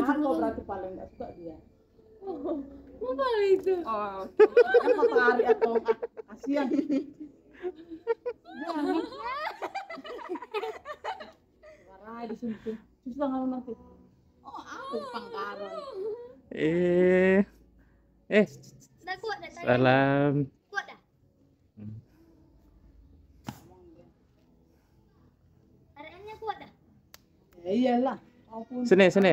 setuju kok kan? berarti paling gak suka dia oh apa itu oh apa kan hari atau kasihan marah disuntik susah nggak nanti oh aku pangkaran eh eh salam hmm. ya iyalah sini sini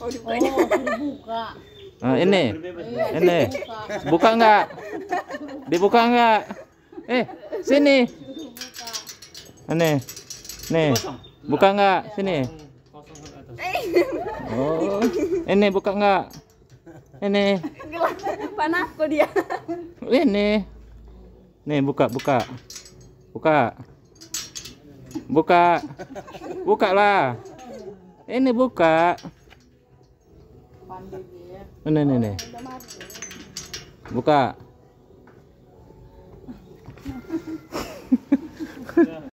Oh, Oh, ini. Ini. Buka enggak? Dibuka enggak? Eh, sini. Ini. ini, Buka enggak? Sini. Oh. Ini buka enggak? Ini. Panas kok dia. Ini. Nih, buka, buka. Buka. Buka buka lah ini buka ini ini ini. buka